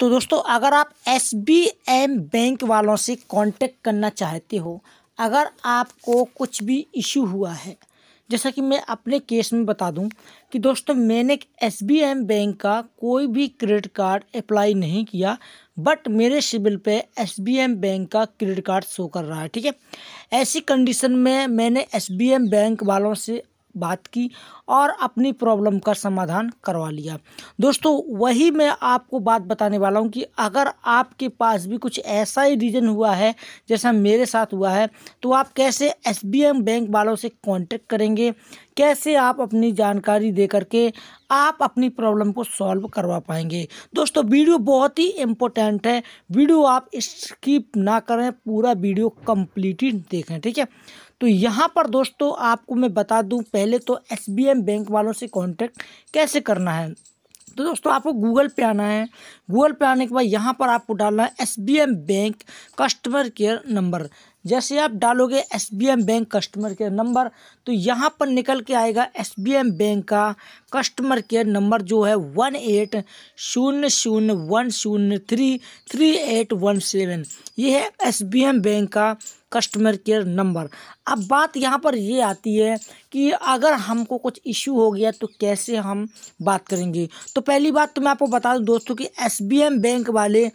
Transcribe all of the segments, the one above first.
तो दोस्तों अगर आप एस बैंक वालों से कांटेक्ट करना चाहते हो अगर आपको कुछ भी इशू हुआ है जैसा कि मैं अपने केस में बता दूं कि दोस्तों मैंने एस बैंक का कोई भी क्रेडिट कार्ड अप्लाई नहीं किया बट मेरे सिबिल पे एस बैंक का क्रेडिट कार्ड शो कर रहा है ठीक है ऐसी कंडीशन में मैंने एस बैंक वालों से बात की और अपनी प्रॉब्लम का समाधान करवा लिया दोस्तों वही मैं आपको बात बताने वाला हूँ कि अगर आपके पास भी कुछ ऐसा ही रीज़न हुआ है जैसा मेरे साथ हुआ है तो आप कैसे एस बैंक वालों से कॉन्टेक्ट करेंगे कैसे आप अपनी जानकारी दे करके आप अपनी प्रॉब्लम को सॉल्व करवा पाएंगे दोस्तों वीडियो बहुत ही इम्पोर्टेंट है वीडियो आप स्किप ना करें पूरा वीडियो कम्प्लीटली देखें ठीक है तो यहाँ पर दोस्तों आपको मैं बता दूँ पहले तो एस बैंक वालों से कॉन्टैक्ट कैसे करना है तो दोस्तों आपको गूगल पे आना है गूगल पे आने के बाद यहाँ पर आपको डालना है Yes Bank customer care number जैसे आप डालोगे Yes Bank customer care number तो यहाँ पर निकल के आएगा एस बैंक का कस्टमर केयर नंबर जो है वन एट शून्य शून्य वन शून्य three three eight one seven ये है एस बैंक का कस्टमर केयर नंबर अब बात यहाँ पर ये आती है कि अगर हमको कुछ इशू हो गया तो कैसे हम बात करेंगे तो पहली बात तो मैं आपको बता दूं दोस्तों कि एस बैंक वाले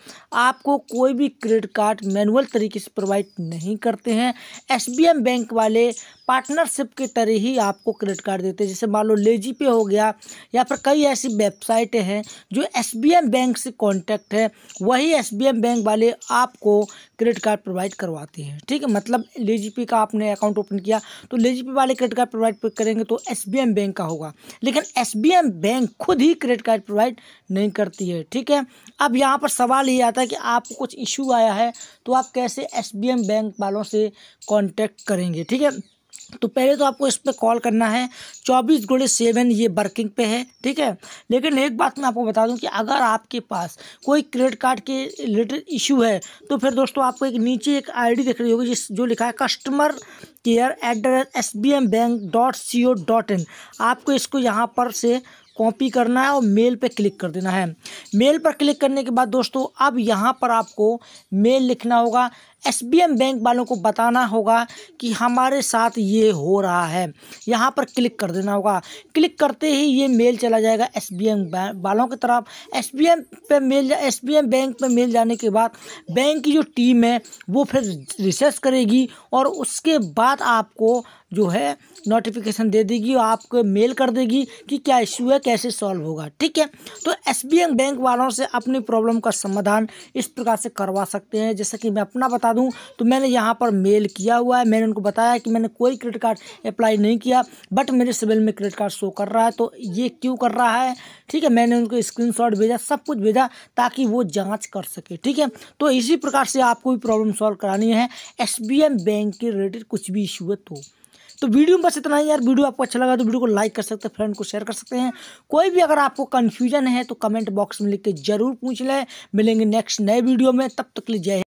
आपको कोई भी क्रेडिट कार्ड मैनुअल तरीके से प्रोवाइड नहीं करते हैं एस बैंक वाले पार्टनरशिप के तरह ही आपको क्रेडिट कार्ड देते हैं जैसे मान लो लेजी पे हो गया या फिर कई ऐसी वेबसाइट हैं जो एस बैंक से कॉन्टैक्ट है वही एस बैंक वाले आपको क्रेडिट कार्ड प्रोवाइड करवाते हैं ठीक है मतलब ले का आपने अकाउंट ओपन किया तो ले वाले क्रेडिट कार्ड प्रोवाइड करेंगे तो एस बैंक का होगा लेकिन एस बैंक खुद ही क्रेडिट कार्ड प्रोवाइड नहीं करती है ठीक है अब यहाँ पर सवाल ये आता है कि आपको कुछ इशू आया है तो आप कैसे एस बैंक वालों से कॉन्टैक्ट करेंगे ठीक है तो पहले तो आपको इस पर कॉल करना है चौबीस गुड़े सेवन ये वर्किंग पे है ठीक है लेकिन एक बात मैं आपको बता दूं कि अगर आपके पास कोई क्रेडिट कार्ड के रिलेटेड इशू है तो फिर दोस्तों आपको एक नीचे एक आईडी दिख रही होगी जिस जो लिखा है customer care at the rate S B M bank dot C O dot in आपको इसको यहाँ पर से कॉपी करना है और मेल पे क्लिक कर देना है मेल पर क्लिक करने के बाद दोस्तों अब यहाँ पर आपको मेल लिखना होगा एस बैंक वालों को बताना होगा कि हमारे साथ ये हो रहा है यहाँ पर क्लिक कर देना होगा क्लिक करते ही ये मेल चला जाएगा एस बी वालों की तरफ एस बी पे मेल एस बी बैंक पे मेल जाने के बाद बैंक की जो टीम है वो फिर रिसर्च करेगी और उसके बाद आपको जो है नोटिफिकेशन दे देगी और आपको मेल कर देगी कि क्या इशू है कैसे सॉल्व होगा ठीक है तो एस बैंक वालों से अपनी प्रॉब्लम का समाधान इस प्रकार से करवा सकते हैं जैसे कि मैं अपना बता दूँ तो मैंने यहाँ पर मेल किया हुआ है मैंने उनको बताया कि मैंने कोई क्रेडिट कार्ड अप्लाई नहीं किया बट मेरे सिविल में क्रेडिट कार्ड शो कर रहा है तो ये क्यों कर रहा है ठीक है मैंने उनको स्क्रीन भेजा सब कुछ भेजा ताकि वो जाँच कर सके ठीक है तो इसी प्रकार से आपको भी प्रॉब्लम सॉल्व करानी है एस बैंक के रिलेटेड कुछ भी इशू है तो तो वीडियो में बस इतना ही यार वीडियो आपको अच्छा लगा तो वीडियो को लाइक कर सकते हैं फ्रेंड को शेयर कर सकते हैं कोई भी अगर आपको कन्फ्यूजन है तो कमेंट बॉक्स में लिख के जरूर पूछ लें मिलेंगे नेक्स्ट नए वीडियो में तब तक के लिए जय